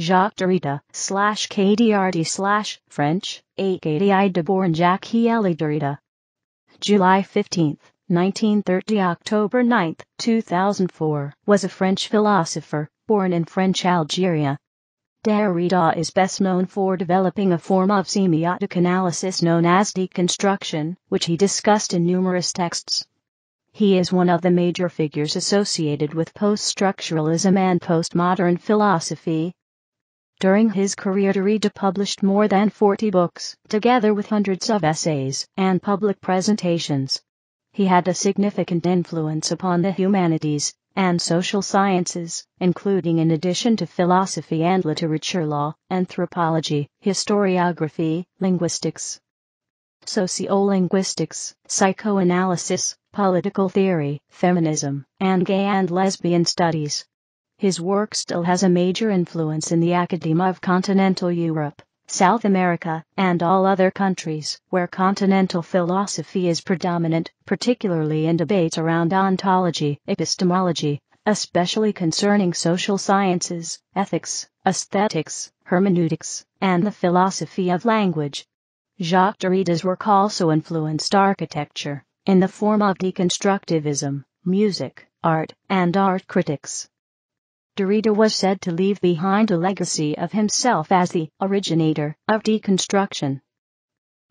Jacques Derrida slash KDRD slash French 880 born Deborn Jacques Eli Derrida. July 15, 1930 October 9, 2004 was a French philosopher, born in French Algeria. Derrida is best known for developing a form of semiotic analysis known as deconstruction, which he discussed in numerous texts. He is one of the major figures associated with post-structuralism and postmodern philosophy, during his career Derrida published more than 40 books, together with hundreds of essays and public presentations. He had a significant influence upon the humanities and social sciences, including in addition to philosophy and literature law, anthropology, historiography, linguistics, sociolinguistics, psychoanalysis, political theory, feminism, and gay and lesbian studies his work still has a major influence in the academia of continental Europe, South America, and all other countries where continental philosophy is predominant, particularly in debates around ontology, epistemology, especially concerning social sciences, ethics, aesthetics, hermeneutics, and the philosophy of language. Jacques Derrida's work also influenced architecture, in the form of deconstructivism, music, art, and art critics, Derrida was said to leave behind a legacy of himself as the originator of deconstruction.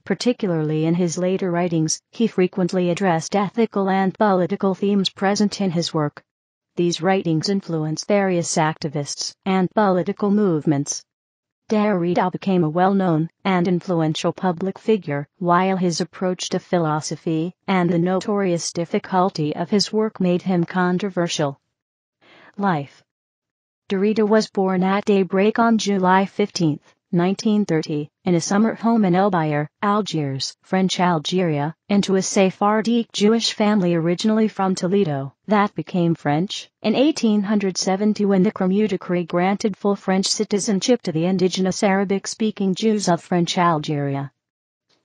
Particularly in his later writings, he frequently addressed ethical and political themes present in his work. These writings influenced various activists and political movements. Derrida became a well-known and influential public figure, while his approach to philosophy and the notorious difficulty of his work made him controversial. Life Dorita was born at daybreak on July 15, 1930, in a summer home in El Bayar, Algiers, French Algeria, into a Sephardic Jewish family originally from Toledo, that became French, in 1870 when the Cremeux Decree granted full French citizenship to the indigenous Arabic-speaking Jews of French Algeria.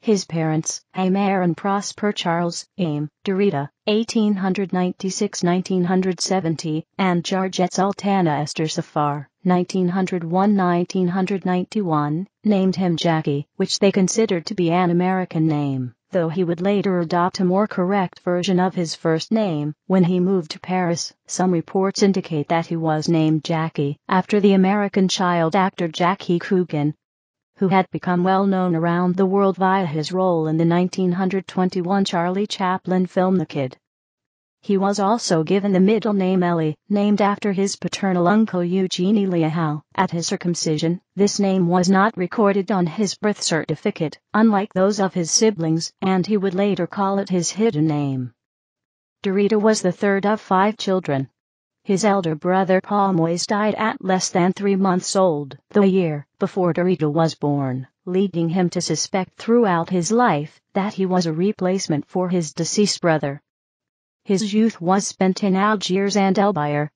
His parents, Aymer and Prosper Charles, Aim, Dorita, 1896-1970, and Georgette Sultana Esther Safar, 1901-1991, named him Jackie, which they considered to be an American name, though he would later adopt a more correct version of his first name when he moved to Paris. Some reports indicate that he was named Jackie after the American child actor Jackie Coogan, who had become well known around the world via his role in the 1921 Charlie Chaplin film The Kid. He was also given the middle name Ellie, named after his paternal uncle Eugene Eliahau. At his circumcision, this name was not recorded on his birth certificate, unlike those of his siblings, and he would later call it his hidden name. Dorita was the third of five children. His elder brother Paul Moyes died at less than three months old, the year before Dorito was born, leading him to suspect throughout his life that he was a replacement for his deceased brother. His youth was spent in Algiers and Elbire.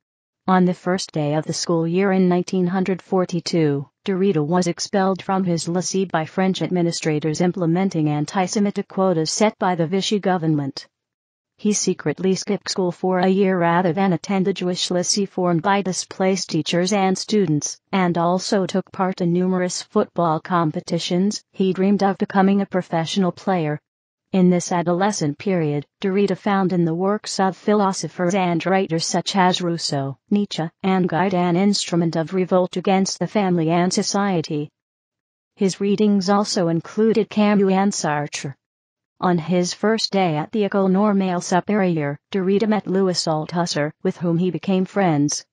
On the first day of the school year in 1942, Dorito was expelled from his lycée by French administrators implementing anti-Semitic quotas set by the Vichy government he secretly skipped school for a year rather than attend the Jewish Lycée formed by displaced teachers and students, and also took part in numerous football competitions. He dreamed of becoming a professional player. In this adolescent period, Derrida found in the works of philosophers and writers such as Rousseau, Nietzsche, and Guide an instrument of revolt against the family and society. His readings also included Camus and Sartre. On his first day at the École Normale Supérieure, Derrida met Louis Althusser, with whom he became friends.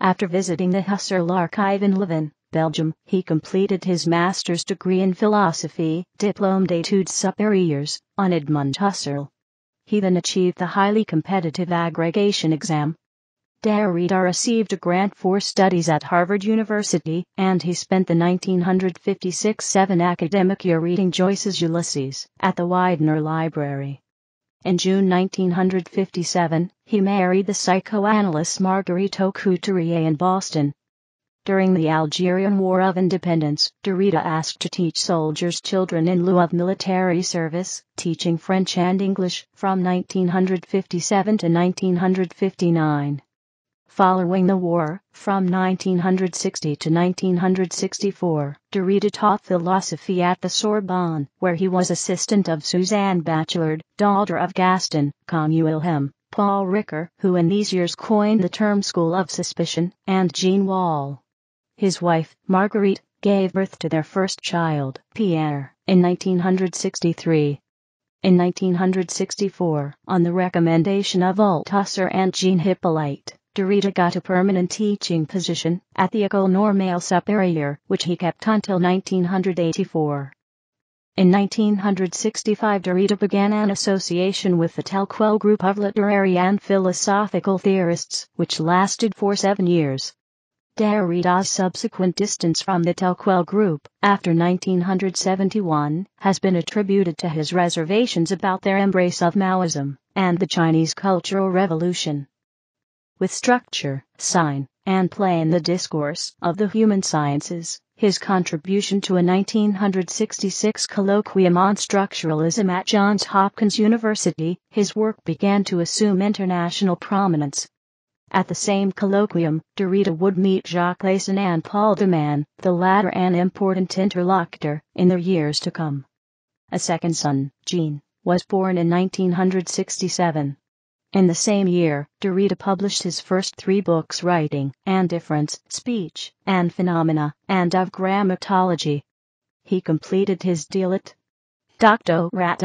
After visiting the Husserl archive in Leuven, Belgium, he completed his master's degree in philosophy, Diplôme d'études supérieures, on Edmund Husserl. He then achieved the highly competitive aggregation exam, Derrida received a grant for studies at Harvard University, and he spent the 1956-7 academic year reading Joyce's Ulysses at the Widener Library. In June 1957, he married the psychoanalyst Marguerite Couturier in Boston. During the Algerian War of Independence, Derrida asked to teach soldiers' children in lieu of military service, teaching French and English, from 1957 to 1959. Following the war, from 1960 to 1964, Derrida taught philosophy at the Sorbonne, where he was assistant of Suzanne Bachelard, daughter of Gaston, Comte Paul Ricker, who in these years coined the term school of suspicion, and Jean Wall. His wife, Marguerite, gave birth to their first child, Pierre, in 1963. In 1964, on the recommendation of Althusser and Jean Hippolyte, Derrida got a permanent teaching position at the École Normale Supérieure, which he kept until 1984. In 1965 Derrida began an association with the Telquel group of literary and philosophical theorists, which lasted for seven years. Derrida's subsequent distance from the Telquel group, after 1971, has been attributed to his reservations about their embrace of Maoism and the Chinese Cultural Revolution with structure, sign, and play in the discourse of the human sciences. His contribution to a 1966 colloquium on structuralism at Johns Hopkins University, his work began to assume international prominence. At the same colloquium, Derrida would meet Jacques Lacan and Paul De Man, the latter an important interlocutor in the years to come. A second son, Jean, was born in 1967. In the same year, Derrida published his first three books Writing and Difference, Speech and Phenomena, and Of Grammatology. He completed his Delit. Doctorat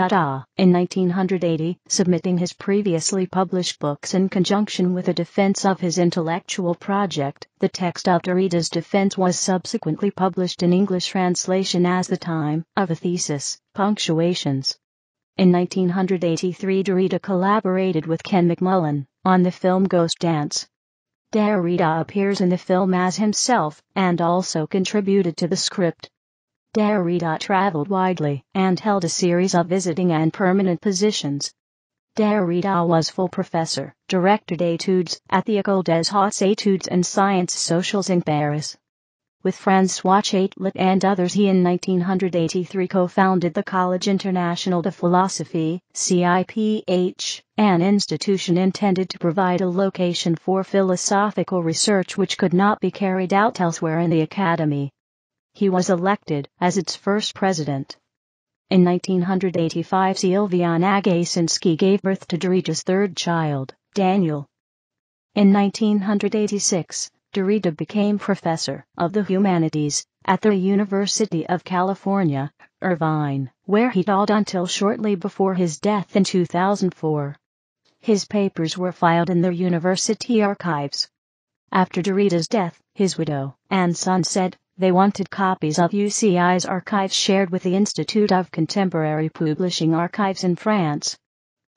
in 1980, submitting his previously published books in conjunction with a defense of his intellectual project. The text of Derrida's defense was subsequently published in English translation as The Time of a Thesis, Punctuations, in 1983 Derrida collaborated with Ken McMullen on the film Ghost Dance. Derrida appears in the film as himself and also contributed to the script. Derrida traveled widely and held a series of visiting and permanent positions. Derrida was full professor, director d'études at the École des Hautes Études and Sciences Sociales in Paris. With Francois Châtelet and others he in 1983 co-founded the College International de Philosophy, CIPH, an institution intended to provide a location for philosophical research which could not be carried out elsewhere in the academy. He was elected as its first president. In 1985 Sylviane Agasinski gave birth to Dereja's third child, Daniel. In 1986, Derrida became professor of the humanities at the University of California, Irvine, where he taught until shortly before his death in 2004. His papers were filed in the university archives. After Derrida's death, his widow and son said they wanted copies of UCI's archives shared with the Institute of Contemporary Publishing Archives in France.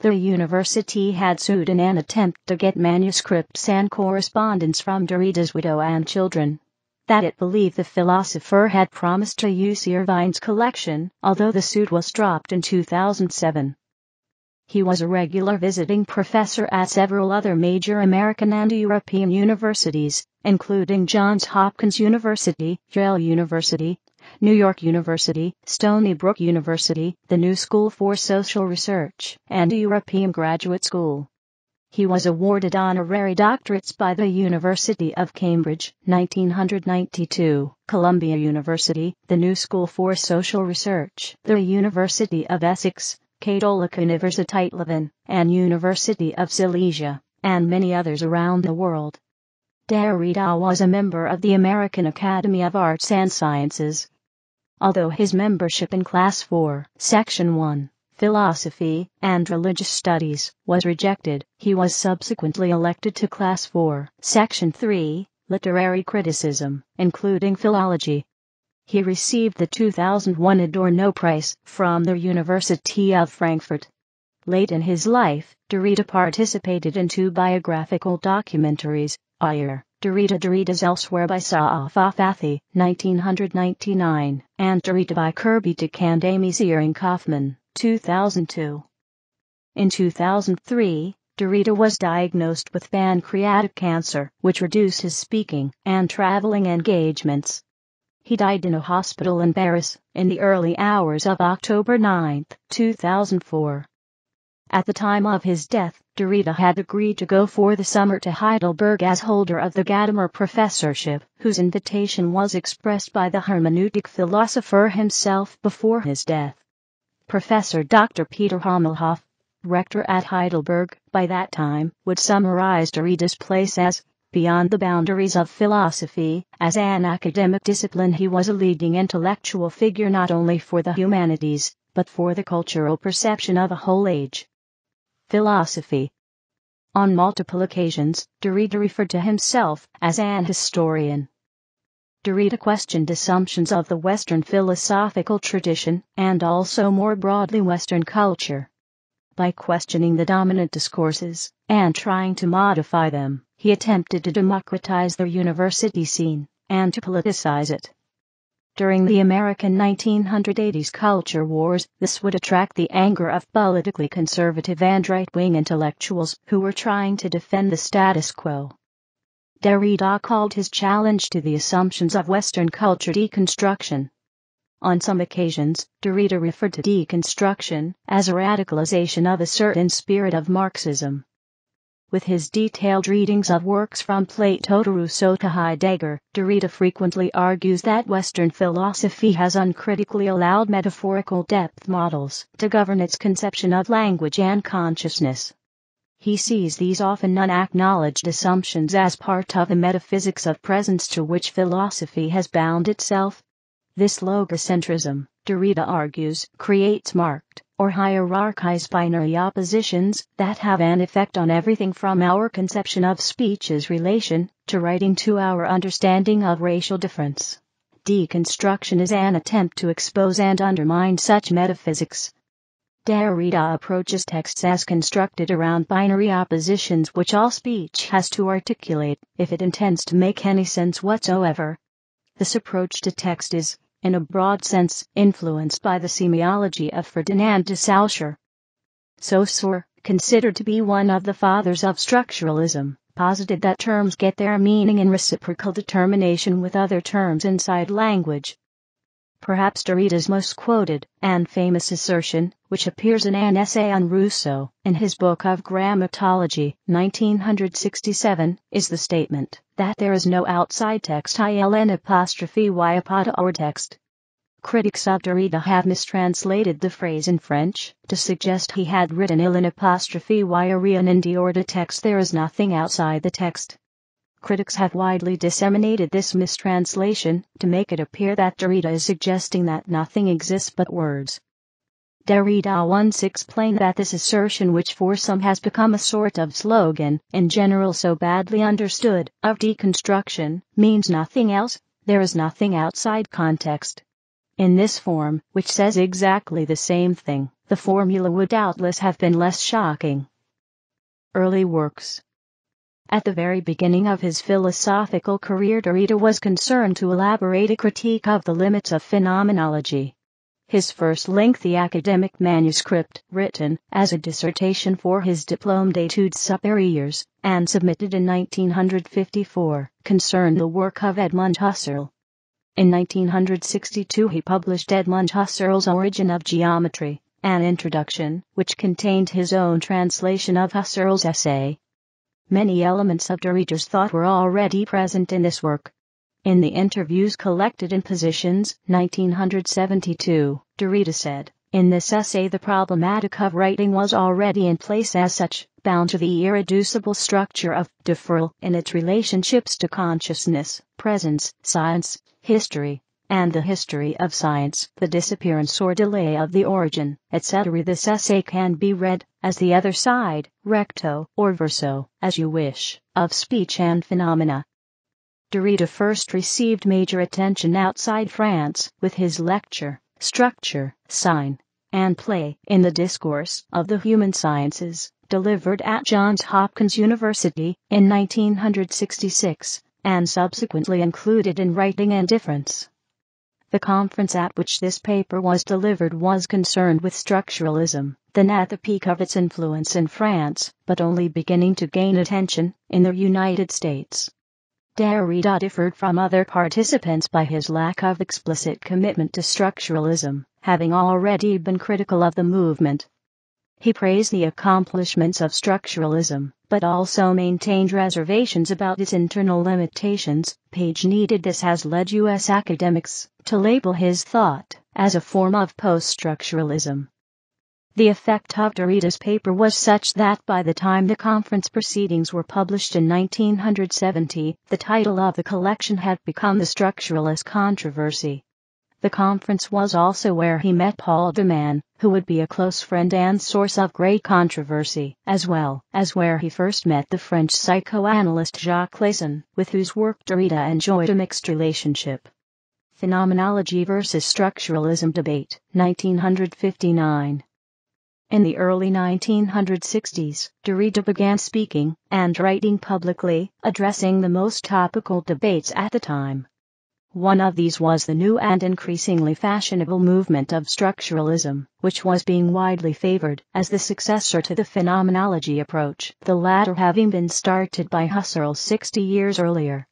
The university had sued in an attempt to get manuscripts and correspondence from Derrida's widow and children. That it believed the philosopher had promised to use Irvine's collection, although the suit was dropped in 2007. He was a regular visiting professor at several other major American and European universities, including Johns Hopkins University, Yale University, New York University, Stony Brook University, the New School for Social Research, and European Graduate School. He was awarded honorary doctorates by the University of Cambridge, 1992, Columbia University, the New School for Social Research, the University of Essex, Katholic Universiteit Leuven, and University of Silesia, and many others around the world. Derrida was a member of the American Academy of Arts and Sciences, although his membership in Class 4, Section 1, Philosophy and Religious Studies was rejected, he was subsequently elected to Class 4, Section 3, Literary Criticism, including Philology. He received the 2001 Adorno Prize from the University of Frankfurt. Late in his life, Derrida participated in two biographical documentaries, Ayer Dorita Dorita's Elsewhere by Saaf Afathi, 1999, and Dorita by Kirby De Amy Searing Kaufman, 2002. In 2003, Dorita was diagnosed with pancreatic cancer, which reduced his speaking and traveling engagements. He died in a hospital in Paris in the early hours of October 9, 2004. At the time of his death, Derrida had agreed to go for the summer to Heidelberg as holder of the Gadamer Professorship, whose invitation was expressed by the hermeneutic philosopher himself before his death. Professor Dr. Peter Hommelhoff, rector at Heidelberg, by that time, would summarize Derrida's place as Beyond the boundaries of philosophy, as an academic discipline he was a leading intellectual figure not only for the humanities, but for the cultural perception of a whole age philosophy. On multiple occasions, Derrida referred to himself as an historian. Derrida questioned assumptions of the Western philosophical tradition, and also more broadly Western culture. By questioning the dominant discourses, and trying to modify them, he attempted to democratize the university scene, and to politicize it. During the American 1980s culture wars, this would attract the anger of politically conservative and right-wing intellectuals who were trying to defend the status quo. Derrida called his challenge to the assumptions of Western culture deconstruction. On some occasions, Derrida referred to deconstruction as a radicalization of a certain spirit of Marxism. With his detailed readings of works from Plato to Rousseau to Heidegger, Derrida frequently argues that Western philosophy has uncritically allowed metaphorical depth models to govern its conception of language and consciousness. He sees these often unacknowledged assumptions as part of the metaphysics of presence to which philosophy has bound itself, this logocentrism, Derrida argues, creates marked, or hierarchized binary oppositions that have an effect on everything from our conception of speech's relation to writing to our understanding of racial difference. Deconstruction is an attempt to expose and undermine such metaphysics. Derrida approaches texts as constructed around binary oppositions which all speech has to articulate if it intends to make any sense whatsoever. This approach to text is, in a broad sense, influenced by the semiology of Ferdinand de Saussure. Saussure, considered to be one of the fathers of structuralism, posited that terms get their meaning in reciprocal determination with other terms inside language perhaps Derrida's most quoted and famous assertion, which appears in an essay on Rousseau in his book of Grammatology, 1967, is the statement that there is no outside text iln apostrophe y apod or text. Critics of Derrida have mistranslated the phrase in French to suggest he had written iln apostrophe y or in de or text there is nothing outside the text. Critics have widely disseminated this mistranslation to make it appear that Derrida is suggesting that nothing exists but words. Derrida once explained that this assertion which for some has become a sort of slogan, in general so badly understood, of deconstruction, means nothing else, there is nothing outside context. In this form, which says exactly the same thing, the formula would doubtless have been less shocking. Early works at the very beginning of his philosophical career Derrida was concerned to elaborate a critique of the limits of phenomenology. His first lengthy academic manuscript, written as a dissertation for his Diplôme d'études supérieures, and submitted in 1954, concerned the work of Edmund Husserl. In 1962 he published Edmund Husserl's Origin of Geometry, an introduction, which contained his own translation of Husserl's essay, many elements of Derrida's thought were already present in this work. In the interviews collected in Positions, 1972, Derrida said, In this essay the problematic of writing was already in place as such, bound to the irreducible structure of deferral in its relationships to consciousness, presence, science, history, and the history of science, the disappearance or delay of the origin, etc. This essay can be read as the other side, recto or verso, as you wish, of speech and phenomena. Derrida first received major attention outside France with his lecture, Structure, Sign, and Play in the Discourse of the Human Sciences, delivered at Johns Hopkins University in 1966, and subsequently included in Writing and Difference the conference at which this paper was delivered was concerned with structuralism, then at the peak of its influence in France, but only beginning to gain attention in the United States. Derrida differed from other participants by his lack of explicit commitment to structuralism, having already been critical of the movement he praised the accomplishments of structuralism, but also maintained reservations about its internal limitations. Page needed this has led U.S. academics to label his thought as a form of post-structuralism. The effect of Derrida's paper was such that by the time the conference proceedings were published in 1970, the title of the collection had become The Structuralist Controversy. The conference was also where he met Paul Man, who would be a close friend and source of great controversy, as well as where he first met the French psychoanalyst Jacques Lacan, with whose work Derrida enjoyed a mixed relationship. Phenomenology versus Structuralism Debate, 1959. In the early 1960s, Derrida began speaking and writing publicly, addressing the most topical debates at the time one of these was the new and increasingly fashionable movement of structuralism, which was being widely favored as the successor to the phenomenology approach, the latter having been started by Husserl 60 years earlier.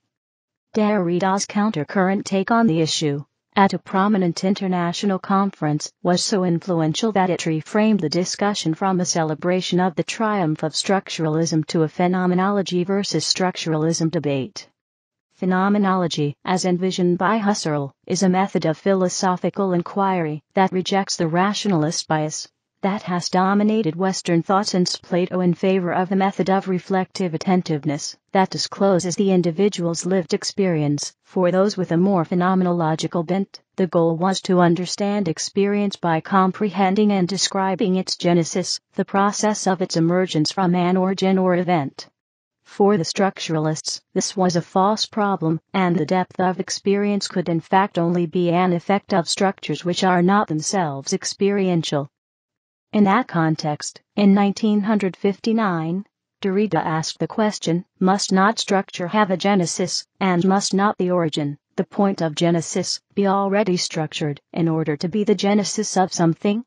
Derrida's countercurrent take on the issue, at a prominent international conference, was so influential that it reframed the discussion from a celebration of the triumph of structuralism to a phenomenology versus structuralism debate. Phenomenology, as envisioned by Husserl, is a method of philosophical inquiry that rejects the rationalist bias that has dominated Western thought since Plato in favor of a method of reflective attentiveness that discloses the individual's lived experience. For those with a more phenomenological bent, the goal was to understand experience by comprehending and describing its genesis, the process of its emergence from an origin or event. For the structuralists, this was a false problem, and the depth of experience could in fact only be an effect of structures which are not themselves experiential. In that context, in 1959, Derrida asked the question, must not structure have a genesis, and must not the origin, the point of genesis, be already structured, in order to be the genesis of something?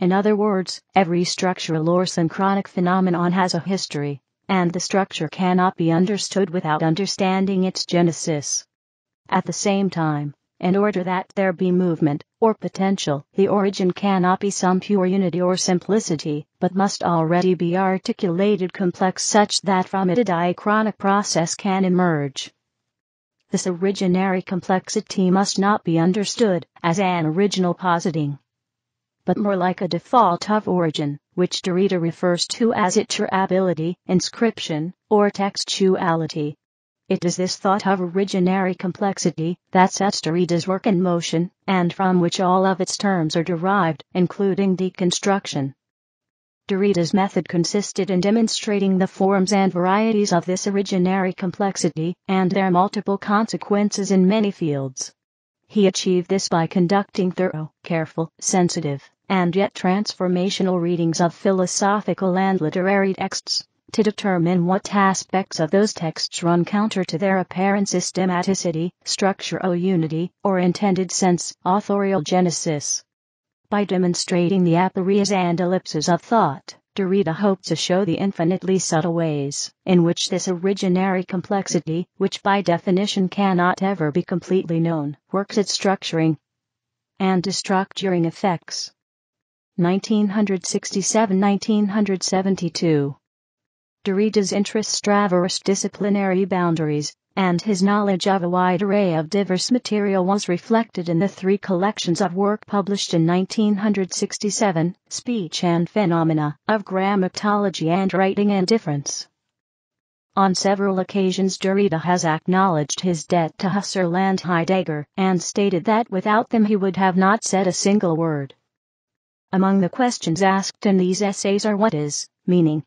In other words, every structural or synchronic phenomenon has a history, and the structure cannot be understood without understanding its genesis. At the same time, in order that there be movement, or potential, the origin cannot be some pure unity or simplicity, but must already be articulated complex such that from it a diachronic process can emerge. This originary complexity must not be understood as an original positing, but more like a default of origin, which Derrida refers to as iterability, inscription, or textuality. It is this thought of originary complexity that sets Derrida's work in motion, and from which all of its terms are derived, including deconstruction. Derrida's method consisted in demonstrating the forms and varieties of this originary complexity, and their multiple consequences in many fields. He achieved this by conducting thorough, careful, sensitive, and yet transformational readings of philosophical and literary texts, to determine what aspects of those texts run counter to their apparent systematicity, structural unity, or intended sense, authorial genesis. By demonstrating the aporias and ellipses of thought, Derrida hoped to show the infinitely subtle ways in which this originary complexity, which by definition cannot ever be completely known, works its structuring and destructuring effects. 1967-1972. Derrida's interests traversed disciplinary boundaries, and his knowledge of a wide array of diverse material was reflected in the three collections of work published in 1967, Speech and Phenomena, of Grammatology and Writing and Difference. On several occasions Derrida has acknowledged his debt to Husserl and Heidegger, and stated that without them he would have not said a single word. Among the questions asked in these essays are what is meaning?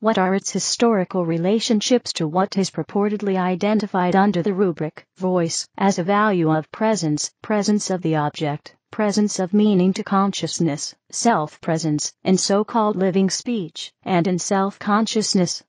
What are its historical relationships to what is purportedly identified under the rubric voice as a value of presence, presence of the object, presence of meaning to consciousness, self presence in so called living speech, and in self consciousness?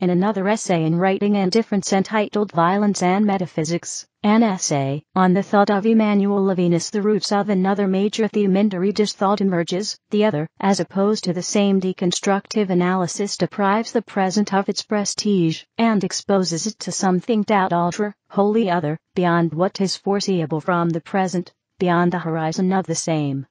In another essay in Writing and Difference entitled Violence and Metaphysics, an essay on the thought of Emmanuel Levinas. The roots of another major theme in Derrida's thought emerges, the other, as opposed to the same deconstructive analysis, deprives the present of its prestige and exposes it to something doubt ultra, wholly other, beyond what is foreseeable from the present, beyond the horizon of the same.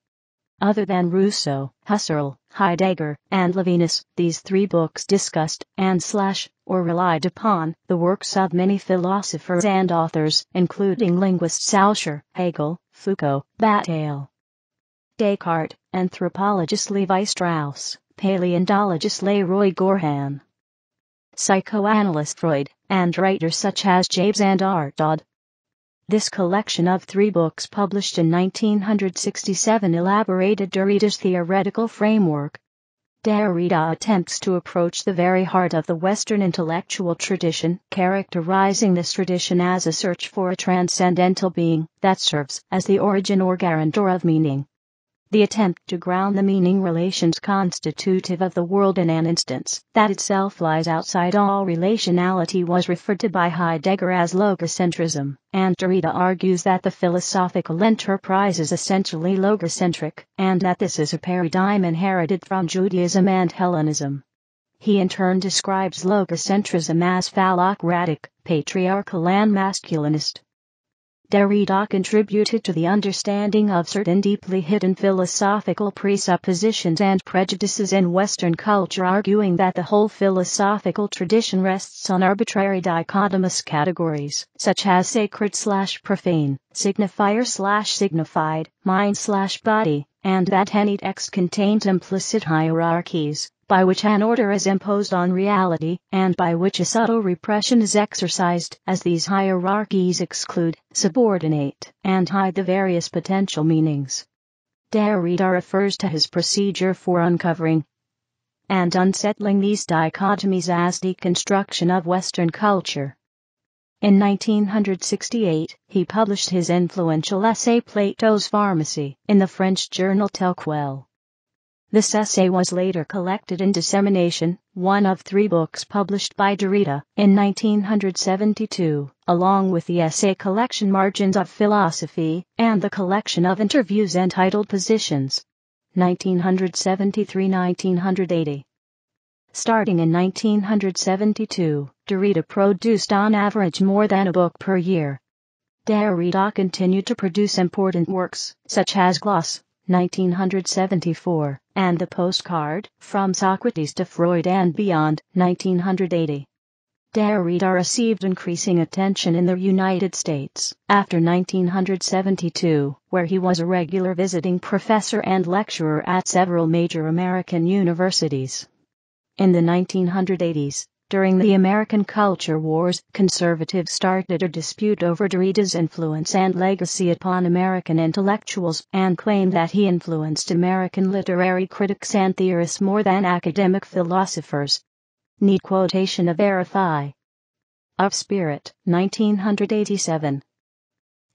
Other than Rousseau, Husserl, Heidegger, and Levinas. These three books discussed and slash or relied upon the works of many philosophers and authors, including linguist Saussure, Hegel, Foucault, Bataille, Descartes, anthropologist Levi Strauss, paleontologist Leroy Gorham, psychoanalyst Freud, and writers such as James and Art Dodd. This collection of three books published in 1967 elaborated Derrida's theoretical framework. Derrida attempts to approach the very heart of the Western intellectual tradition, characterizing this tradition as a search for a transcendental being that serves as the origin or guarantor of meaning the attempt to ground the meaning relations constitutive of the world in an instance that itself lies outside all relationality was referred to by Heidegger as logocentrism, and Derrida argues that the philosophical enterprise is essentially logocentric, and that this is a paradigm inherited from Judaism and Hellenism. He in turn describes logocentrism as phallocratic, patriarchal and masculinist, Derrida contributed to the understanding of certain deeply hidden philosophical presuppositions and prejudices in Western culture arguing that the whole philosophical tradition rests on arbitrary dichotomous categories, such as sacred slash profane, signifier slash signified, mind slash body, and that any text contains implicit hierarchies, by which an order is imposed on reality, and by which a subtle repression is exercised, as these hierarchies exclude, subordinate, and hide the various potential meanings. Derrida refers to his procedure for uncovering and unsettling these dichotomies as deconstruction of Western culture. In 1968, he published his influential essay Plato's Pharmacy in the French journal Telquel. This essay was later collected in Dissemination, one of three books published by Derrida, in 1972, along with the essay collection Margins of Philosophy, and the collection of interviews entitled Positions. 1973 1980. Starting in 1972, Derrida produced on average more than a book per year. Derrida continued to produce important works, such as Gloss, 1974, and The Postcard, From Socrates to Freud and Beyond, 1980. Derrida received increasing attention in the United States after 1972, where he was a regular visiting professor and lecturer at several major American universities. In the 1980s, during the American Culture Wars, conservatives started a dispute over Derrida's influence and legacy upon American intellectuals and claimed that he influenced American literary critics and theorists more than academic philosophers. Need quotation of Arifai. Of Spirit, 1987.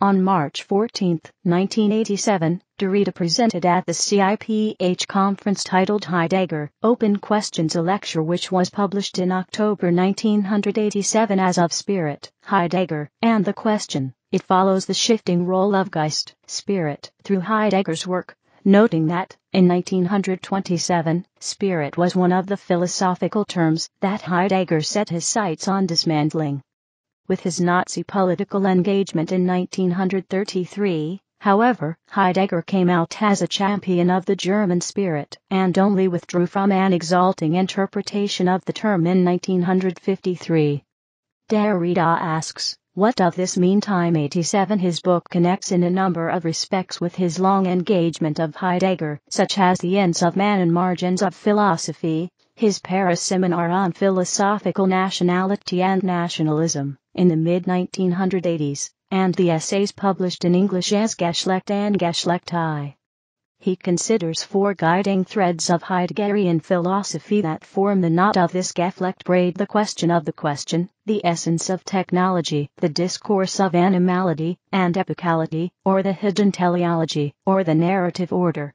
On March 14, 1987, Derrida presented at the CIPH conference titled Heidegger, Open Questions a lecture which was published in October 1987 as of Spirit, Heidegger, and the Question. It follows the shifting role of Geist, Spirit, through Heidegger's work, noting that, in 1927, spirit was one of the philosophical terms that Heidegger set his sights on dismantling with his Nazi political engagement in 1933, however, Heidegger came out as a champion of the German spirit and only withdrew from an exalting interpretation of the term in 1953. Derrida asks, what of this meantime 87 His book connects in a number of respects with his long engagement of Heidegger, such as the ends of man and margins of philosophy, his Paris seminar on philosophical nationality and nationalism, in the mid-1980s, and the essays published in English as Geschlecht and Geschlechtai. He considers four guiding threads of Heideggerian philosophy that form the knot of this Geflecht braid the question of the question, the essence of technology, the discourse of animality, and epicality, or the hidden teleology, or the narrative order,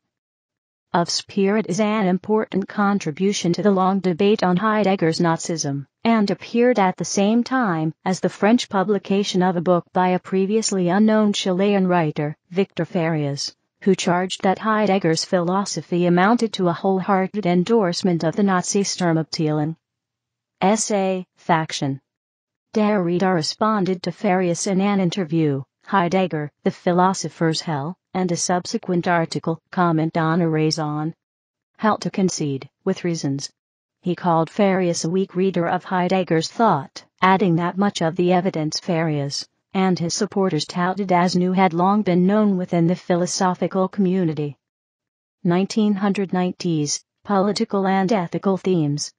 of Spirit is an important contribution to the long debate on Heidegger's Nazism, and appeared at the same time as the French publication of a book by a previously unknown Chilean writer, Victor Farias, who charged that Heidegger's philosophy amounted to a wholehearted endorsement of the Nazi Sturmabteilung. Essay, Faction. Derrida responded to Farias in an interview, Heidegger, The Philosopher's Hell, and a subsequent article comment on a raison, how to concede with reasons. He called Farias a weak reader of Heidegger's thought, adding that much of the evidence Farias and his supporters touted as new had long been known within the philosophical community. 1990s Political and Ethical Themes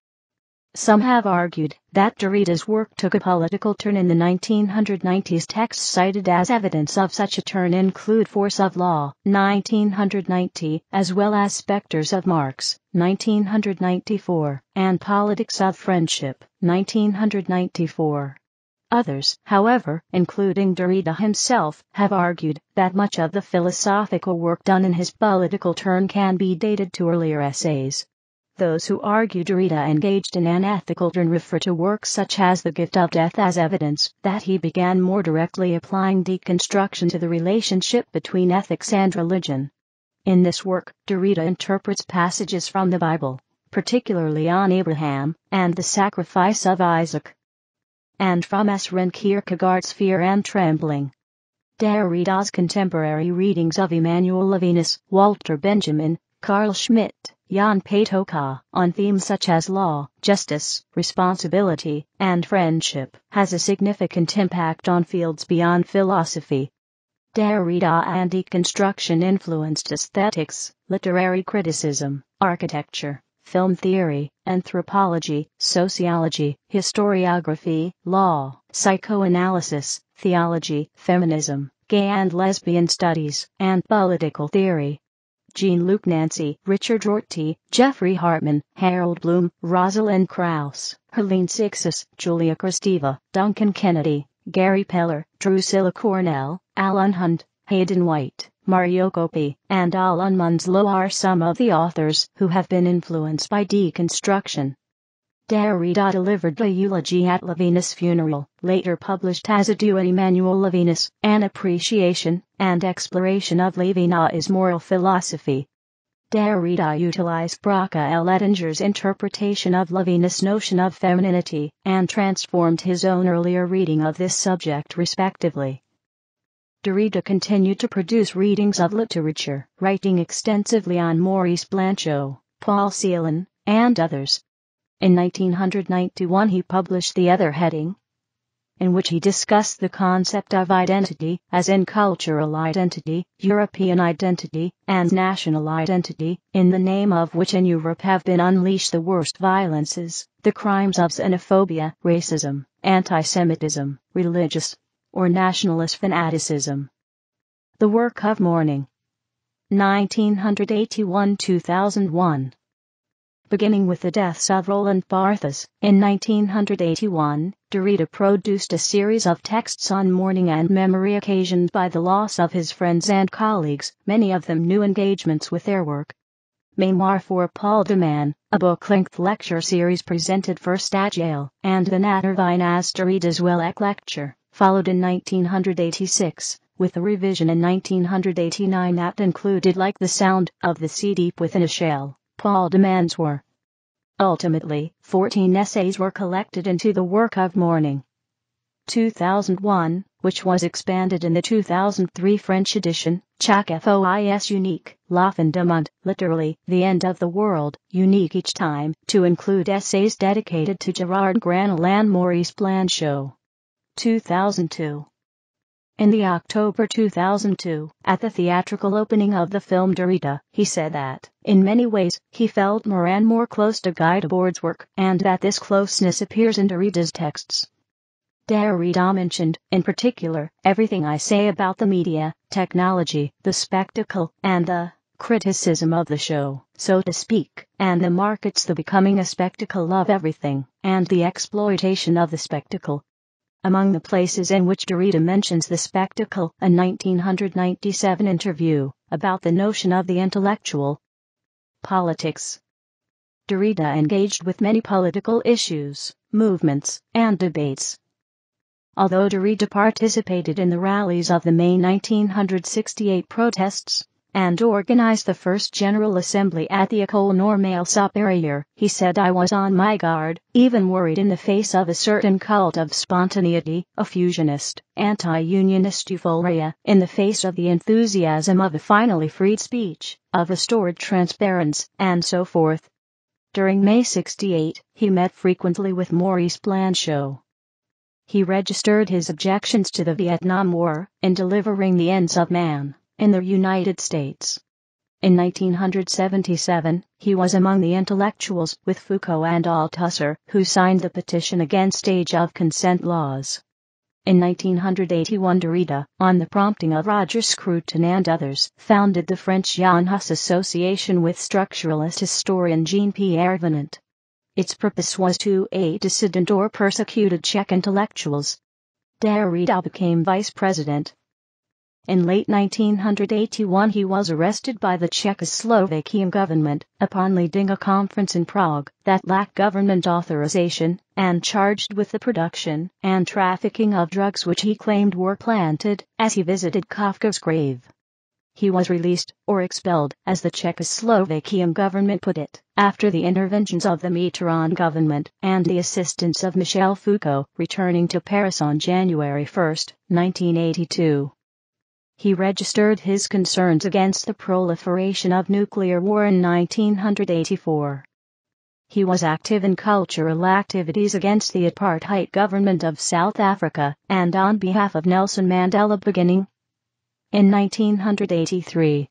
some have argued that Derrida's work took a political turn in the 1990s. Texts cited as evidence of such a turn include Force of Law, 1990, as well as Spectres of Marx, 1994, and Politics of Friendship, 1994. Others, however, including Derrida himself, have argued that much of the philosophical work done in his political turn can be dated to earlier essays, those who argue Derrida engaged in unethical and refer to works such as The Gift of Death as evidence that he began more directly applying deconstruction to the relationship between ethics and religion. In this work, Derrida interprets passages from the Bible, particularly on Abraham and the sacrifice of Isaac, and from Søren Kierkegaard's Fear and Trembling. Derrida's contemporary readings of Emmanuel Levinas, Walter Benjamin, Carl Schmidt, Jan Patoka, on themes such as law, justice, responsibility, and friendship, has a significant impact on fields beyond philosophy. Derrida and deconstruction influenced aesthetics, literary criticism, architecture, film theory, anthropology, sociology, historiography, law, psychoanalysis, theology, feminism, gay and lesbian studies, and political theory. Jean-Luc Nancy, Richard Rorty, Jeffrey Hartman, Harold Bloom, Rosalind Krauss, Helene Sixus, Julia Kristeva, Duncan Kennedy, Gary Peller, Drusilla Cornell, Alan Hunt, Hayden White, Mario Gopi, and Alan Munslow are some of the authors who have been influenced by deconstruction. Derrida delivered a eulogy at Levinas' funeral, later published as a duo Emmanuel Levinas, an appreciation and exploration of Levinas' moral philosophy. Derrida utilized Bracha L. Ettinger's interpretation of Levinas' notion of femininity and transformed his own earlier reading of this subject respectively. Derrida continued to produce readings of literature, writing extensively on Maurice Blanchot, Paul Celan, and others, in 1991 he published The Other Heading, in which he discussed the concept of identity, as in cultural identity, European identity, and national identity, in the name of which in Europe have been unleashed the worst violences, the crimes of xenophobia, racism, anti-Semitism, religious or nationalist fanaticism. The work of mourning. 1981-2001 Beginning with the deaths of Roland Barthes, in 1981, Derrida produced a series of texts on mourning and memory occasioned by the loss of his friends and colleagues, many of them new engagements with their work. Memoir for Paul de Man, a book-length lecture series presented first at Yale, and then at Irvine as Derrida's Welleck Lecture, followed in 1986, with a revision in 1989 that included Like the Sound of the Sea Deep Within a Shell. Paul demands were. Ultimately, 14 essays were collected into the work of Mourning, 2001, which was expanded in the 2003 French edition, Chaque FOIS Unique, La Fin du Monde, literally, the end of the world, unique each time, to include essays dedicated to Gerard Granel and Maurice Blanchot. 2002 in the October 2002, at the theatrical opening of the film Dorita, he said that, in many ways, he felt more and more close to Guy Debord's work, and that this closeness appears in Dorita's texts. Derrida mentioned, in particular, everything I say about the media, technology, the spectacle, and the criticism of the show, so to speak, and the markets the becoming a spectacle of everything, and the exploitation of the spectacle, among the places in which Derrida mentions the spectacle, a 1997 interview about the notion of the intellectual politics. Derrida engaged with many political issues, movements, and debates. Although Derrida participated in the rallies of the May 1968 protests, and organize the first General Assembly at the École Normale Supérieure. He said I was on my guard, even worried in the face of a certain cult of spontaneity, a fusionist, anti-unionist euphoria, in the face of the enthusiasm of a finally freed speech, of restored transparency, and so forth. During May 68, he met frequently with Maurice Blanchot he registered his objections to the Vietnam War in delivering the ends of man in the United States. In 1977, he was among the intellectuals with Foucault and Althusser who signed the petition against age of consent laws. In 1981 Derrida, on the prompting of Roger Scruton and others, founded the French Jan Hus Association with structuralist historian Jean-Pierre Venant. Its purpose was to aid dissident or persecuted Czech intellectuals. Derrida became vice president in late 1981 he was arrested by the Czechoslovakian government upon leading a conference in Prague that lacked government authorization and charged with the production and trafficking of drugs which he claimed were planted as he visited Kafka's grave. He was released, or expelled, as the Czechoslovakian government put it, after the interventions of the Mitterrand government and the assistance of Michel Foucault, returning to Paris on January 1, 1982 he registered his concerns against the proliferation of nuclear war in 1984. He was active in cultural activities against the apartheid government of South Africa and on behalf of Nelson Mandela beginning in 1983.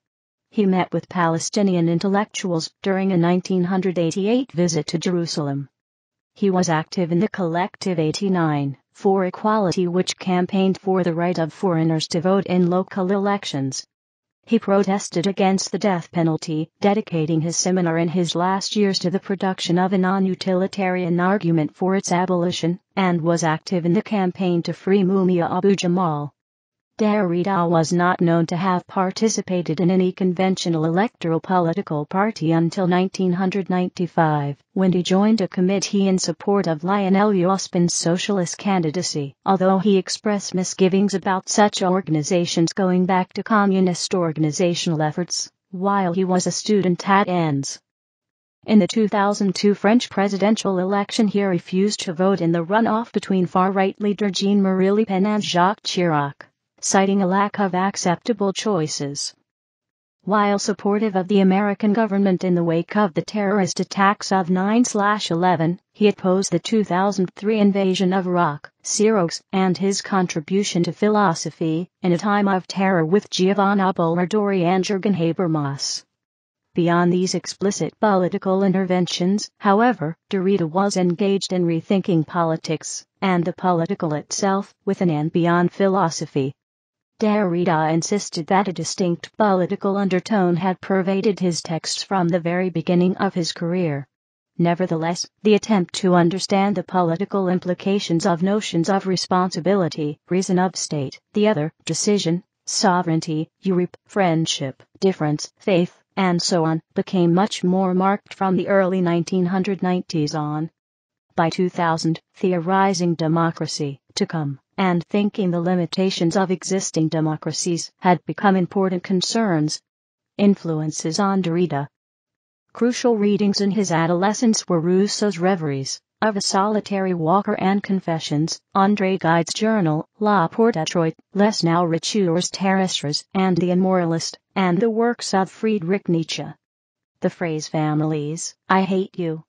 He met with Palestinian intellectuals during a 1988 visit to Jerusalem. He was active in the Collective 89 for Equality which campaigned for the right of foreigners to vote in local elections. He protested against the death penalty, dedicating his seminar in his last years to the production of a non-utilitarian argument for its abolition, and was active in the campaign to free Mumia Abu Jamal. Derrida was not known to have participated in any conventional electoral political party until 1995, when he joined a committee in support of Lionel Jospin's socialist candidacy, although he expressed misgivings about such organizations going back to communist organizational efforts, while he was a student at ENS. In the 2002 French presidential election he refused to vote in the runoff between far-right leader Jean-Marie Le Pen and Jacques Chirac citing a lack of acceptable choices. While supportive of the American government in the wake of the terrorist attacks of 9-11, he opposed the 2003 invasion of Iraq, Xerox, and his contribution to philosophy, in a time of terror with Giovanna Bollordo and Jürgen Habermas. Beyond these explicit political interventions, however, Derrida was engaged in rethinking politics, and the political itself, within and beyond philosophy. Derrida insisted that a distinct political undertone had pervaded his texts from the very beginning of his career. Nevertheless, the attempt to understand the political implications of notions of responsibility, reason of state, the other, decision, sovereignty, Europe, friendship, difference, faith, and so on, became much more marked from the early 1990s on. By 2000, theorizing democracy, to come and thinking the limitations of existing democracies had become important concerns. Influences on Derrida Crucial readings in his adolescence were Rousseau's Reveries, of a Solitary Walker and Confessions, André Gide's journal, La Porte Detroit, Les Now Ritueurs Terrestres and The Immoralist, and the works of Friedrich Nietzsche. The phrase families, I hate you,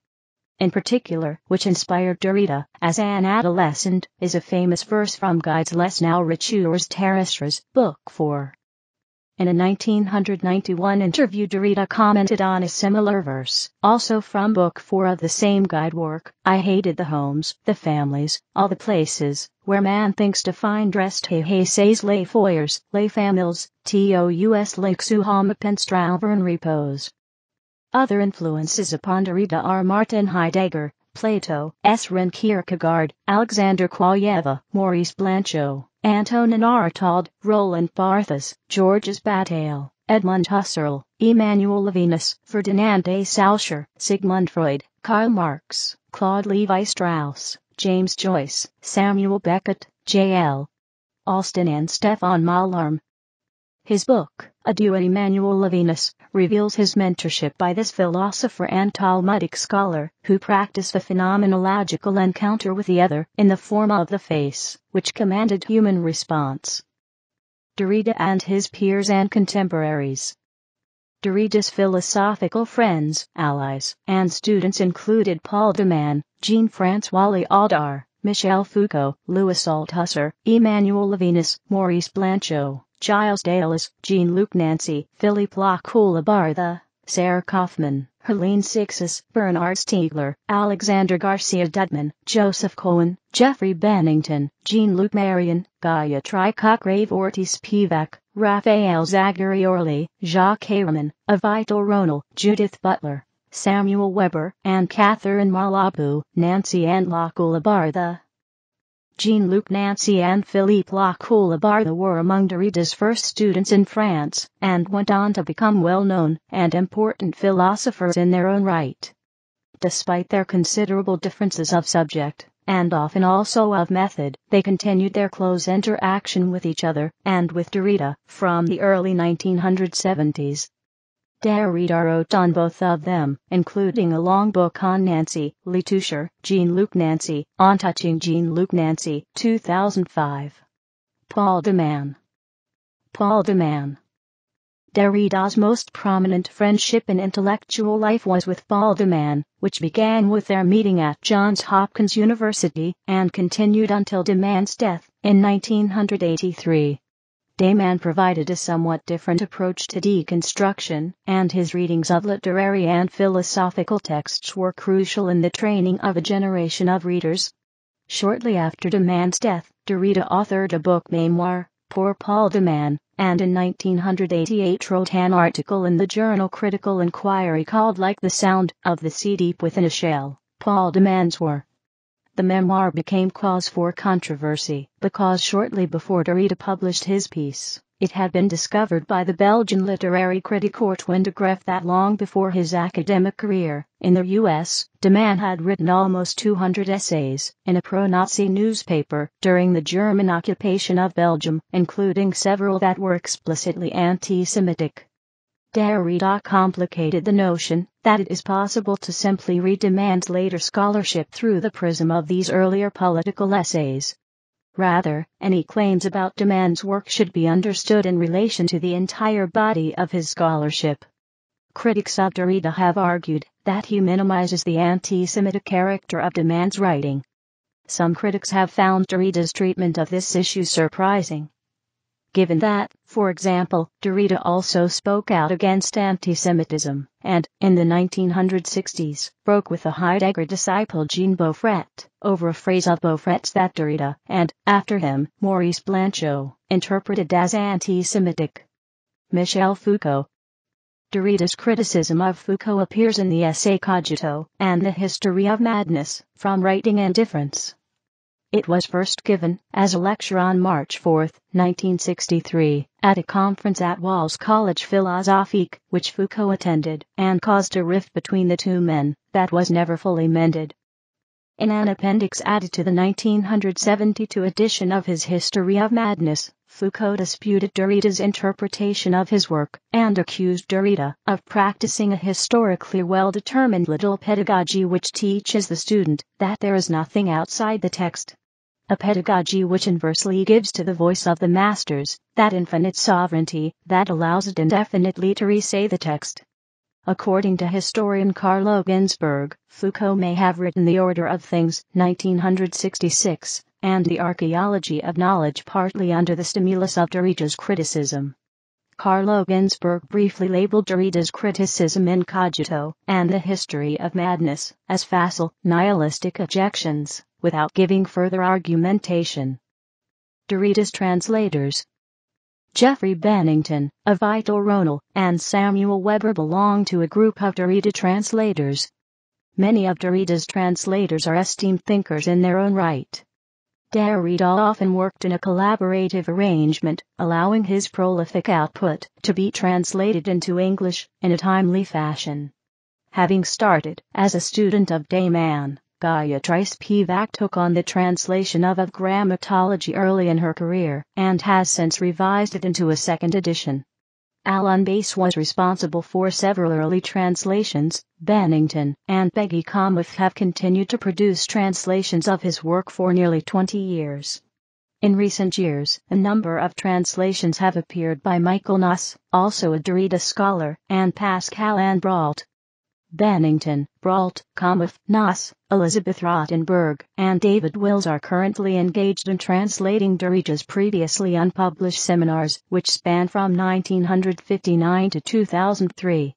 in particular, which inspired Derrida as an adolescent, is a famous verse from Guy's Les Nourritures Terrestres, Book 4. In a 1991 interview Derrida commented on a similar verse, also from Book 4 of the same guide work, I hated the homes, the families, all the places, where man thinks to find rest he he says les foyers, les familles, tous les suhama pens travern repose. Other influences upon Derrida are Martin Heidegger, Plato, Søren Kierkegaard, Alexander Kolyeva, Maurice Blanchot, Antonin Artaud, Roland Barthes, Georges Bataille, Edmund Husserl, Emmanuel Levinas, Ferdinand A. Saussure, Sigmund Freud, Karl Marx, Claude Levi Strauss, James Joyce, Samuel Beckett, J.L. Alston and Stefan Mallarm, his book, A Emmanuel Levinas, reveals his mentorship by this philosopher and Talmudic scholar, who practiced the phenomenological encounter with the other in the form of the face, which commanded human response. Derrida and his peers and contemporaries. Derrida's philosophical friends, allies, and students included Paul de Man, Jean-Francois Lyotard, Michel Foucault, Louis Althusser, Emmanuel Levinas, Maurice Blanchot, Giles Dalis, Jean-Luc Nancy, Philippe Laculabartha, Sarah Kaufman, Helene Sixus, Bernard Stiegler, Alexander Garcia Dudman, Joseph Cohen, Jeffrey Bennington, Jean-Luc Marion, Gaia Tricockrave Ortiz Pivak, Raphael Zagari Orley, Jacques Harriman, Avital Ronal, Judith Butler, Samuel Weber, and Catherine Malabu, Nancy and Laculabartha. Jean-Luc Nancy and Philippe Lacoulabarthe were among Derrida's first students in France, and went on to become well-known and important philosophers in their own right. Despite their considerable differences of subject, and often also of method, they continued their close interaction with each other and with Derrida from the early 1970s Derrida wrote on both of them, including a long book on Nancy Letusher, Jean-Luc Nancy, on Touching Jean-Luc Nancy, 2005. Paul de Man. Paul de Man. Derrida's most prominent friendship in intellectual life was with Paul de Man, which began with their meeting at Johns Hopkins University and continued until de Man's death in 1983. Dayman provided a somewhat different approach to deconstruction, and his readings of literary and philosophical texts were crucial in the training of a generation of readers. Shortly after Dayman's death, Derrida authored a book memoir, Poor Paul Dayman, and in 1988 wrote an article in the journal Critical Inquiry called Like the Sound of the Sea Deep Within a Shell, Paul Dayman's Work the memoir became cause for controversy because shortly before Derrida published his piece, it had been discovered by the Belgian literary critic Ortwin de Greff that long before his academic career in the US, De Man had written almost 200 essays in a pro-Nazi newspaper during the German occupation of Belgium, including several that were explicitly anti-Semitic. Derrida complicated the notion that it is possible to simply redemand later scholarship through the prism of these earlier political essays. Rather, any claims about Demand's work should be understood in relation to the entire body of his scholarship. Critics of Derrida have argued that he minimizes the anti-Semitic character of Demand's writing. Some critics have found Derrida's treatment of this issue surprising. Given that, for example, Derrida also spoke out against anti-Semitism, and, in the 1960s, broke with the Heidegger disciple Jean Beaufret, over a phrase of Beaufret's that Derrida, and, after him, Maurice Blanchot, interpreted as anti-Semitic. Michel Foucault Derrida's criticism of Foucault appears in the essay Cogito and the History of Madness, From Writing and Difference. It was first given as a lecture on March 4, 1963, at a conference at Walls College Philosophique, which Foucault attended, and caused a rift between the two men that was never fully mended. In an appendix added to the 1972 edition of his History of Madness, Foucault disputed Derrida's interpretation of his work and accused Derrida of practicing a historically well determined little pedagogy which teaches the student that there is nothing outside the text a pedagogy which inversely gives to the voice of the masters that infinite sovereignty that allows it indefinitely to resay the text. According to historian Carlo Ginzburg, Foucault may have written The Order of Things, 1966, and The Archaeology of Knowledge partly under the stimulus of Derrida's criticism. Carlo Ginzburg briefly labeled Derrida's criticism in Cogito and the History of Madness as facile, nihilistic objections without giving further argumentation. Doritas translators Jeffrey Bennington, Avital Ronal, and Samuel Weber belong to a group of Dorita translators. Many of Dorita's translators are esteemed thinkers in their own right. Derrida often worked in a collaborative arrangement, allowing his prolific output to be translated into English in a timely fashion. Having started as a student of Dayman, Trice Pivac took on the translation of Of Grammatology early in her career and has since revised it into a second edition. Alan Bass was responsible for several early translations. Bennington and Peggy Cometh have continued to produce translations of his work for nearly 20 years. In recent years, a number of translations have appeared by Michael Nuss, also a Derrida scholar, and Pascal Anbrault, Bennington, Brault, Cometh, Nas, Elizabeth Rottenberg, and David Wills are currently engaged in translating Derrida's previously unpublished seminars, which span from 1959 to 2003.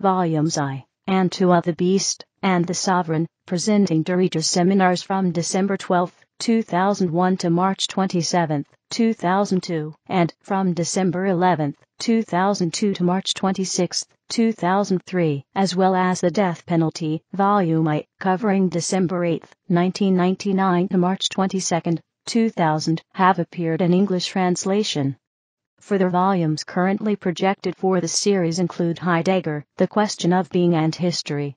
Volumes I and Two of The Beast and The Sovereign, presenting Derrida's seminars from December 12, 2001 to March 27, 2002, and from December 11, 2002 to March 26, 2003, as well as the death penalty, volume I, covering December 8, 1999 to March 22, 2000, have appeared in English translation. Further volumes currently projected for the series include Heidegger, The Question of Being and History,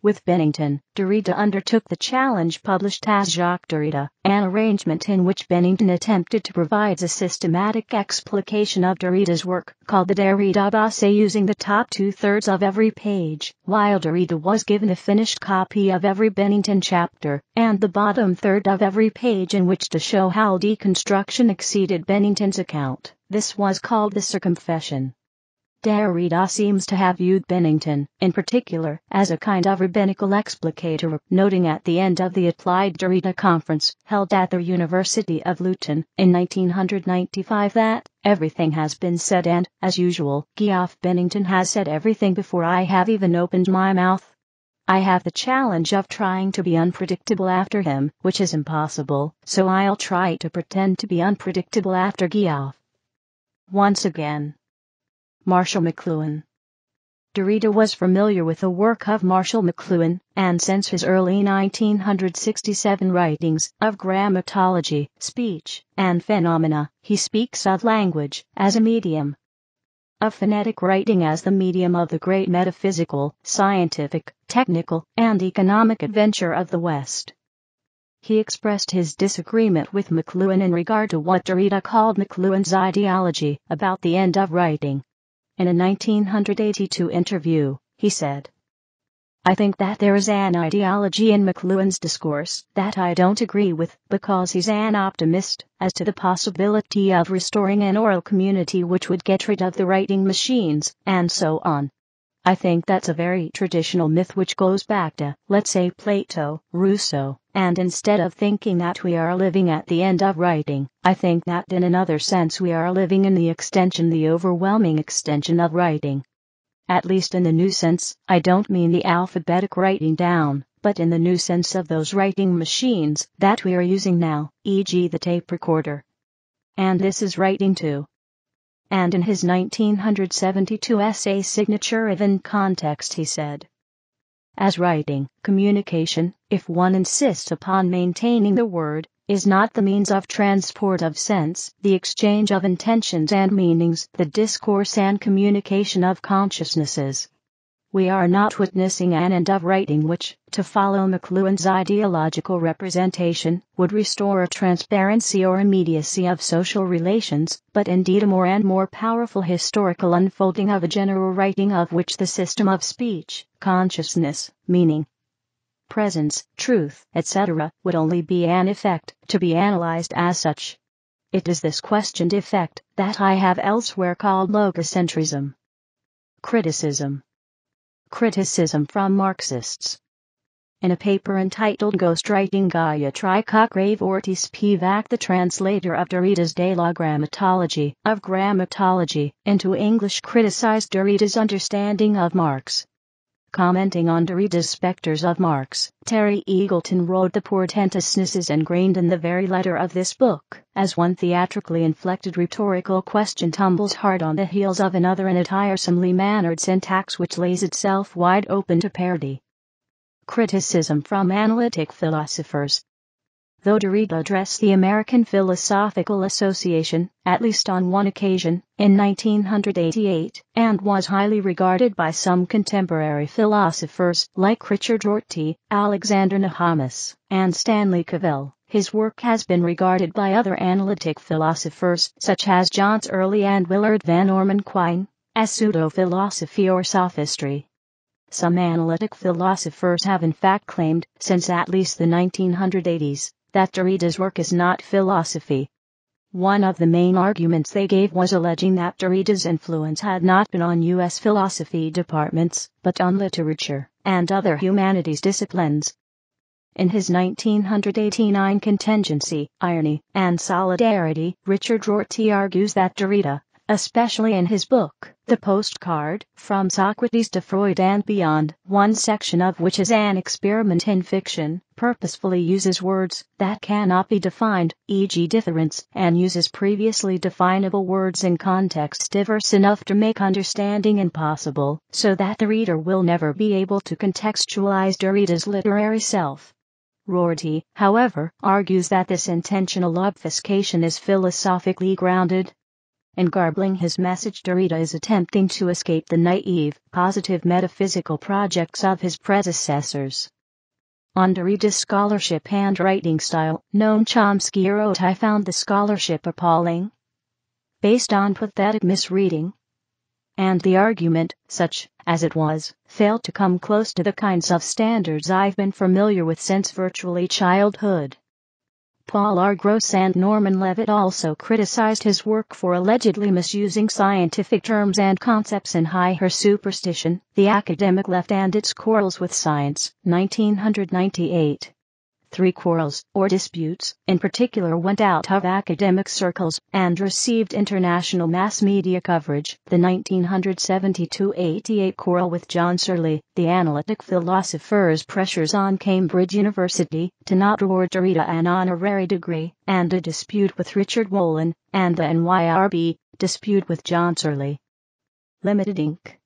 With Bennington, Derrida undertook the challenge published as Jacques Derrida, an arrangement in which Bennington attempted to provide a systematic explication of Derrida's work, called the Derrida base, using the top two-thirds of every page, while Derrida was given a finished copy of every Bennington chapter, and the bottom third of every page in which to show how deconstruction exceeded Bennington's account. This was called the circumfession. Derrida seems to have viewed Bennington, in particular, as a kind of rabbinical explicator, noting at the end of the Applied Derrida conference held at the University of Luton in 1995 that everything has been said and, as usual, Geoff Bennington has said everything before I have even opened my mouth. I have the challenge of trying to be unpredictable after him, which is impossible, so I'll try to pretend to be unpredictable after Geoff. Once again, Marshall McLuhan. Derrida was familiar with the work of Marshall McLuhan, and since his early 1967 writings of grammatology, speech, and phenomena, he speaks of language as a medium. Of phonetic writing as the medium of the great metaphysical, scientific, technical, and economic adventure of the West. He expressed his disagreement with McLuhan in regard to what Derrida called McLuhan's ideology about the end of writing. In a 1982 interview, he said, I think that there is an ideology in McLuhan's discourse that I don't agree with because he's an optimist as to the possibility of restoring an oral community which would get rid of the writing machines and so on. I think that's a very traditional myth which goes back to, let's say, Plato, Rousseau, and instead of thinking that we are living at the end of writing, I think that in another sense we are living in the extension, the overwhelming extension of writing. At least in the new sense, I don't mean the alphabetic writing down, but in the new sense of those writing machines that we are using now, e.g., the tape recorder. And this is writing too and in his 1972 essay Signature of In Context he said, as writing. Communication, if one insists upon maintaining the word, is not the means of transport of sense, the exchange of intentions and meanings, the discourse and communication of consciousnesses, we are not witnessing an end of writing which, to follow McLuhan's ideological representation, would restore a transparency or immediacy of social relations, but indeed a more and more powerful historical unfolding of a general writing of which the system of speech, consciousness, meaning, presence, truth, etc., would only be an effect, to be analyzed as such. It is this questioned effect that I have elsewhere called logocentrism. Criticism Criticism from Marxists. In a paper entitled Ghostwriting Gaia Tricockrave Ortiz Spivak the translator of Derrida's De la Grammatology of Grammatology into English criticized Derrida's understanding of Marx Commenting on Derrida's Spectres of Marx, Terry Eagleton wrote the portentousness is ingrained in the very letter of this book, as one theatrically inflected rhetorical question tumbles hard on the heels of another in a tiresomely mannered syntax which lays itself wide open to parody. Criticism from analytic philosophers, though Derrida addressed the American Philosophical Association, at least on one occasion, in 1988, and was highly regarded by some contemporary philosophers like Richard Rorty, Alexander Nohamis, and Stanley Cavell. His work has been regarded by other analytic philosophers such as John Early and Willard Van Orman Quine as pseudo-philosophy or sophistry. Some analytic philosophers have in fact claimed, since at least the 1980s, that Derrida's work is not philosophy. One of the main arguments they gave was alleging that Derrida's influence had not been on U.S. philosophy departments, but on literature and other humanities disciplines. In his 1989 Contingency, Irony, and Solidarity, Richard Rorty argues that Derrida, especially in his book the Postcard From Socrates to Freud and Beyond, one section of which is an experiment in fiction, purposefully uses words that cannot be defined, e.g., difference, and uses previously definable words in context diverse enough to make understanding impossible, so that the reader will never be able to contextualize Derrida's literary self. Rorty, however, argues that this intentional obfuscation is philosophically grounded and garbling his message Derrida is attempting to escape the naive, positive metaphysical projects of his predecessors. On Derrida's scholarship and writing style, Noam Chomsky wrote I found the scholarship appalling. Based on pathetic misreading, and the argument, such as it was, failed to come close to the kinds of standards I've been familiar with since virtually childhood. Paul R. Gross and Norman Levitt also criticized his work for allegedly misusing scientific terms and concepts in High Her Superstition, The Academic Left and Its Quarrels with Science, 1998. Three quarrels or disputes in particular went out of academic circles and received international mass media coverage. The 1972-88 quarrel with John Searle, the analytic philosopher's pressures on Cambridge University to not award Derrida an honorary degree, and a dispute with Richard Wolin, and the NYRB dispute with John Searle. Limited Inc.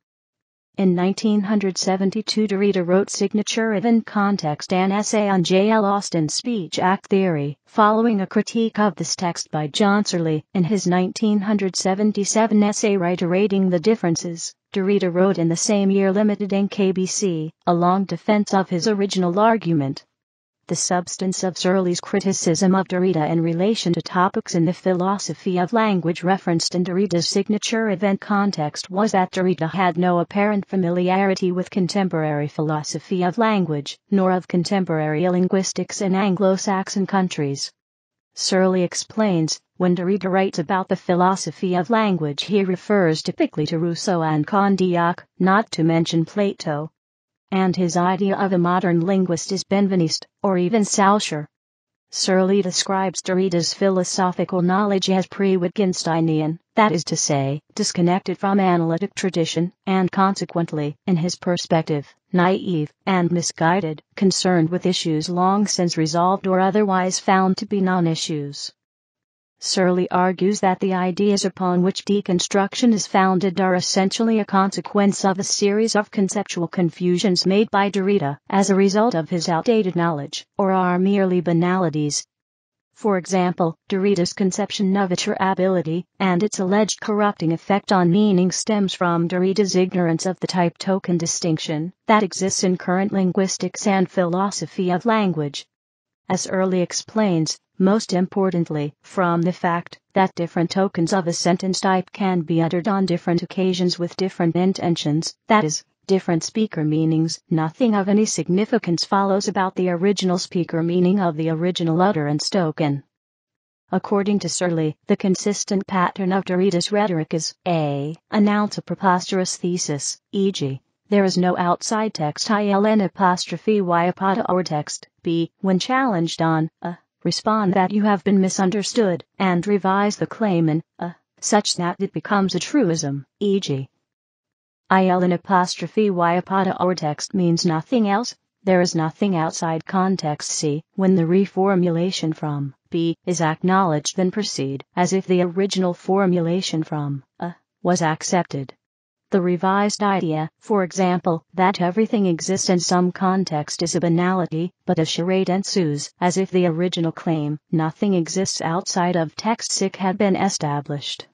In 1972 Derrida wrote Signature of In Context an essay on J.L. Austin's Speech Act Theory, following a critique of this text by John Searle In his 1977 essay Reiterating the Differences, Derrida wrote in the same year Limited NKBC, a long defense of his original argument the substance of Surly's criticism of Derrida in relation to topics in the philosophy of language referenced in Derrida's signature event context was that Derrida had no apparent familiarity with contemporary philosophy of language, nor of contemporary linguistics in Anglo-Saxon countries. Surly explains, when Derrida writes about the philosophy of language he refers typically to Rousseau and Condillac, not to mention Plato, and his idea of a modern linguist is Benveniste, or even Saussure. Surly describes Derrida's philosophical knowledge as pre-Wittgensteinian, that is to say, disconnected from analytic tradition, and consequently, in his perspective, naive and misguided, concerned with issues long since resolved or otherwise found to be non-issues. Surley argues that the ideas upon which deconstruction is founded are essentially a consequence of a series of conceptual confusions made by Derrida as a result of his outdated knowledge, or are merely banalities. For example, Derrida's conception of iterability and its alleged corrupting effect on meaning stems from Derrida's ignorance of the type token distinction that exists in current linguistics and philosophy of language. As Early explains, most importantly, from the fact that different tokens of a sentence type can be uttered on different occasions with different intentions, that is, different speaker meanings. Nothing of any significance follows about the original speaker meaning of the original utterance token. According to Surly, the consistent pattern of Derrida's rhetoric is a. Announce a preposterous thesis, e.g., there is no outside text iln apostrophe y or text b. When challenged on a respond that you have been misunderstood, and revise the claim in a, uh, such that it becomes a truism, e.g. IL in apostrophe y or text means nothing else, there is nothing outside context C. When the reformulation from B is acknowledged then proceed as if the original formulation from A uh, was accepted. The revised idea, for example, that everything exists in some context is a banality, but a charade ensues, as if the original claim, nothing exists outside of textsic had been established.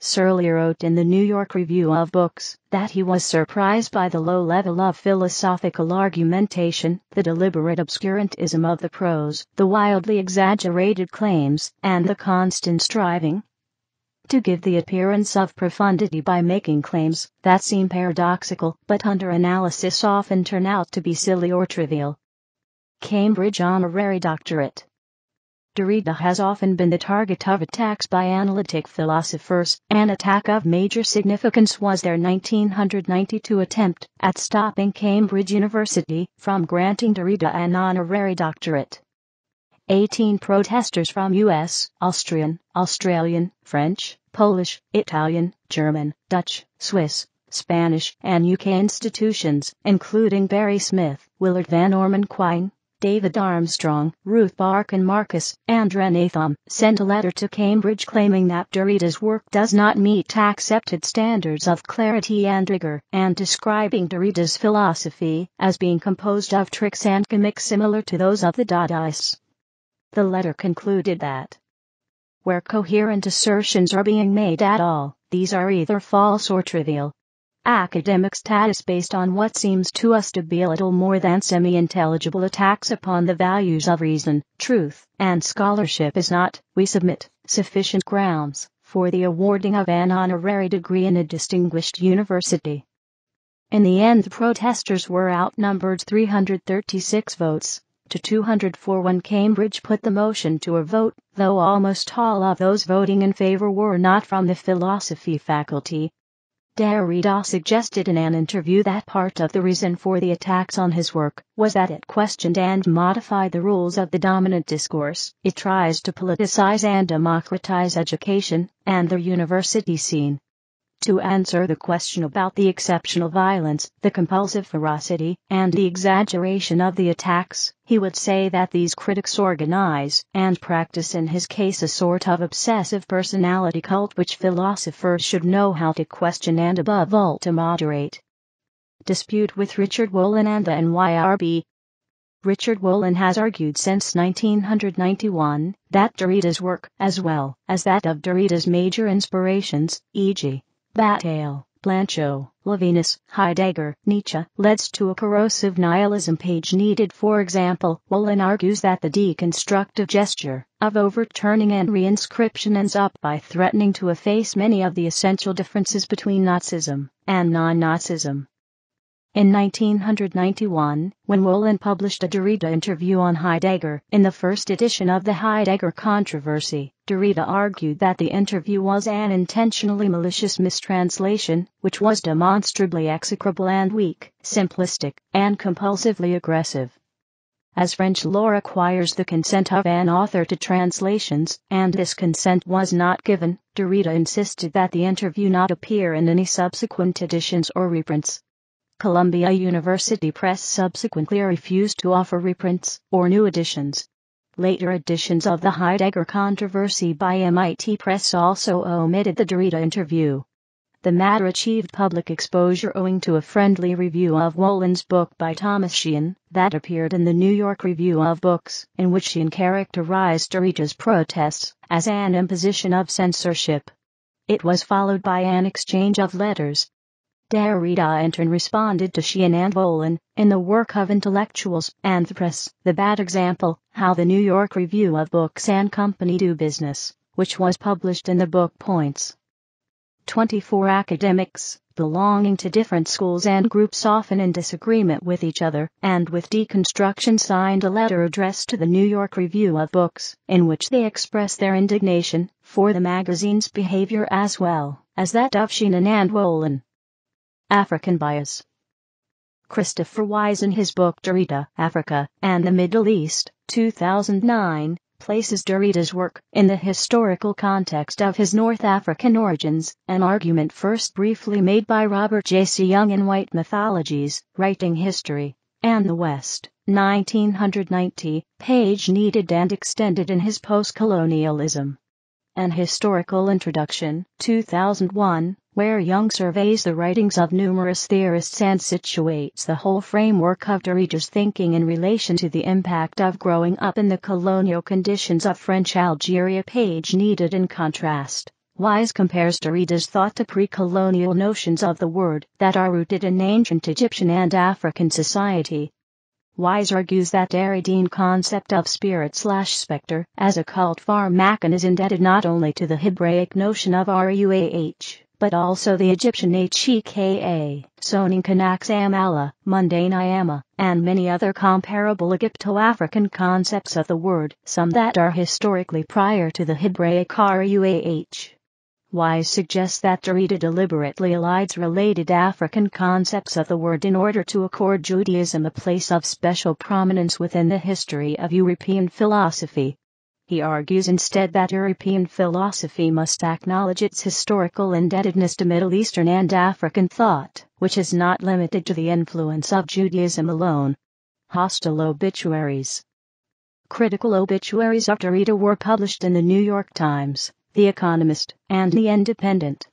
Surley wrote in the New York Review of Books that he was surprised by the low level of philosophical argumentation, the deliberate obscurantism of the prose, the wildly exaggerated claims, and the constant striving, to give the appearance of profundity by making claims that seem paradoxical but under analysis often turn out to be silly or trivial. Cambridge Honorary Doctorate Derrida has often been the target of attacks by analytic philosophers. An attack of major significance was their 1992 attempt at stopping Cambridge University from granting Derrida an honorary doctorate. 18 protesters from US, Austrian, Australian, French, Polish, Italian, German, Dutch, Swiss, Spanish, and UK institutions, including Barry Smith, Willard Van Orman Quine, David Armstrong, Ruth Barkin Marcus, and Renee sent a letter to Cambridge claiming that Derrida's work does not meet accepted standards of clarity and rigor, and describing Derrida's philosophy as being composed of tricks and gimmicks similar to those of the Dadaists. The letter concluded that where coherent assertions are being made at all, these are either false or trivial. Academic status based on what seems to us to be little more than semi-intelligible attacks upon the values of reason, truth, and scholarship is not, we submit, sufficient grounds for the awarding of an honorary degree in a distinguished university. In the end the protesters were outnumbered 336 votes to 204 when Cambridge put the motion to a vote, though almost all of those voting in favor were not from the philosophy faculty. Derrida suggested in an interview that part of the reason for the attacks on his work was that it questioned and modified the rules of the dominant discourse. It tries to politicize and democratize education and the university scene to answer the question about the exceptional violence, the compulsive ferocity, and the exaggeration of the attacks, he would say that these critics organize and practice in his case a sort of obsessive personality cult which philosophers should know how to question and above all to moderate. Dispute with Richard Wolin and the NYRB Richard Wolin has argued since 1991 that Derrida's work, as well as that of Derrida's major inspirations, e.g., Bataille, Blanchot, Levinas, Heidegger, Nietzsche leads to a corrosive nihilism page needed for example Wolin argues that the deconstructive gesture of overturning and reinscription ends up by threatening to efface many of the essential differences between Nazism and non-Nazism. In 1991, when Wolin published a Derrida interview on Heidegger in the first edition of The Heidegger Controversy, Derrida argued that the interview was an intentionally malicious mistranslation, which was demonstrably execrable and weak, simplistic, and compulsively aggressive. As French law requires the consent of an author to translations, and this consent was not given, Derrida insisted that the interview not appear in any subsequent editions or reprints. Columbia University Press subsequently refused to offer reprints or new editions, Later editions of the Heidegger controversy by MIT Press also omitted the Derrida interview. The matter achieved public exposure owing to a friendly review of Wolin's book by Thomas Sheehan that appeared in the New York Review of Books, in which Sheehan characterized Derrida's protests as an imposition of censorship. It was followed by an exchange of letters Derrida in turn responded to Sheehan and Wolin in the work of Intellectuals and the Press, The Bad Example, How the New York Review of Books and Company Do Business, which was published in the book Points. 24 academics, belonging to different schools and groups often in disagreement with each other and with deconstruction signed a letter addressed to the New York Review of Books in which they express their indignation for the magazine's behavior as well as that of Sheenan and Wolin. African bias. Christopher Wise in his book Derrida, Africa and the Middle East, 2009, places Derrida's work in the historical context of his North African origins, an argument first briefly made by Robert J.C. Young in White Mythologies, Writing History, and the West, 1990, page needed and extended in his Post-Colonialism: An Historical Introduction, 2001, where Young surveys the writings of numerous theorists and situates the whole framework of Derrida's thinking in relation to the impact of growing up in the colonial conditions of French Algeria page needed in contrast. Wise compares Derrida's thought to pre-colonial notions of the word that are rooted in ancient Egyptian and African society. Wise argues that Derridean concept of spirit slash specter as a cult pharmacon is indebted not only to the Hebraic notion of Ruah but also the Egyptian Heka, Soninkanak Amala, Mundane Iama, and many other comparable Egypto-African concepts of the word, some that are historically prior to the Hebraic Ruah. Wise suggests that Derrida deliberately elides related African concepts of the word in order to accord Judaism a place of special prominence within the history of European philosophy, he argues instead that European philosophy must acknowledge its historical indebtedness to Middle Eastern and African thought, which is not limited to the influence of Judaism alone. Hostile obituaries. Critical obituaries of Derrida were published in the New York Times, The Economist, and The Independent.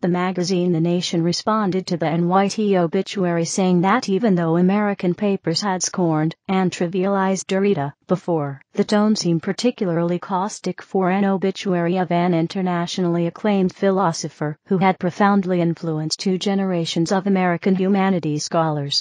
The magazine The Nation responded to the NYT obituary saying that even though American papers had scorned and trivialized Dorita before, the tone seemed particularly caustic for an obituary of an internationally acclaimed philosopher who had profoundly influenced two generations of American humanities scholars.